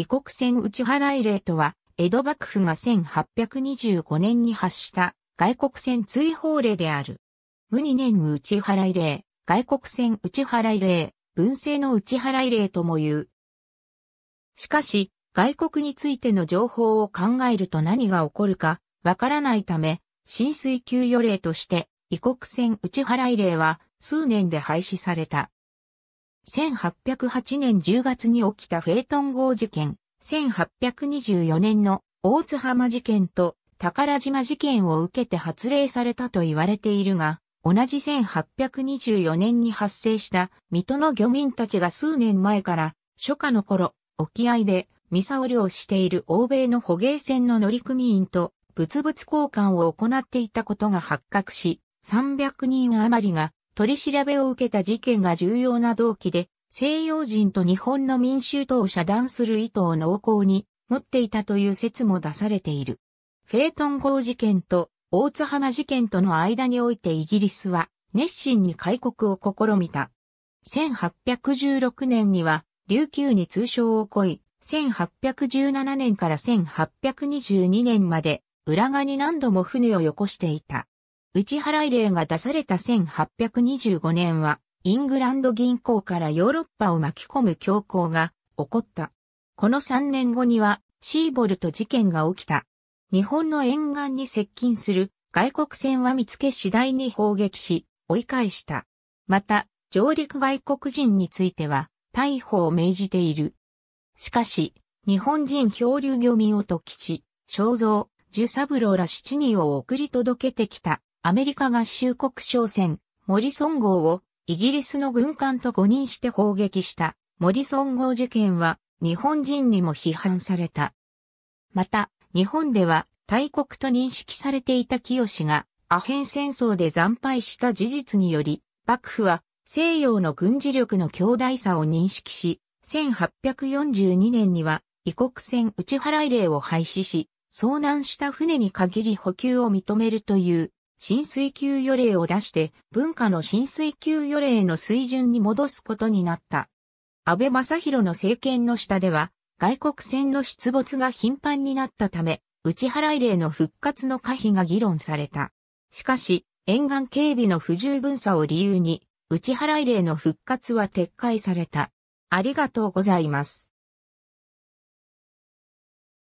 異国船打ち払い令とは、江戸幕府が1825年に発した外国船追放令である。無二年無打ち払い令、外国船打ち払い令、文政の打ち払い令とも言う。しかし、外国についての情報を考えると何が起こるか、わからないため、浸水給与令として、異国船打ち払い令は、数年で廃止された。1808年10月に起きたフェイトン号事件、1824年の大津浜事件と宝島事件を受けて発令されたと言われているが、同じ1824年に発生した水戸の漁民たちが数年前から初夏の頃、沖合でミサを漁している欧米の捕鯨船の乗組員と物々交換を行っていたことが発覚し、300人余りが取り調べを受けた事件が重要な動機で、西洋人と日本の民衆党を遮断する意図を濃厚に持っていたという説も出されている。フェートン号事件と大津浜事件との間においてイギリスは熱心に開国を試みた。1816年には琉球に通称を恋い、1817年から1822年まで浦賀に何度も船をよこしていた。内払い令が出された1825年は、イングランド銀行からヨーロッパを巻き込む恐慌が起こった。この3年後には、シーボルト事件が起きた。日本の沿岸に接近する外国船は見つけ次第に砲撃し、追い返した。また、上陸外国人については、逮捕を命じている。しかし、日本人漂流漁民をと吉、正蔵、十三郎ら七人を送り届けてきた。アメリカ合衆国商船、モリソン号をイギリスの軍艦と誤認して砲撃したモリソン号事件は日本人にも批判された。また、日本では大国と認識されていた清がアヘン戦争で惨敗した事実により、幕府は西洋の軍事力の強大さを認識し、1842年には異国船打ち払い令を廃止し、遭難した船に限り補給を認めるという浸水給与令を出して文化の浸水給与令の水準に戻すことになった。安倍正宏の政権の下では外国船の出没が頻繁になったため、内払い令の復活の可否が議論された。しかし、沿岸警備の不十分さを理由に、内払い令の復活は撤回された。ありがとうございます。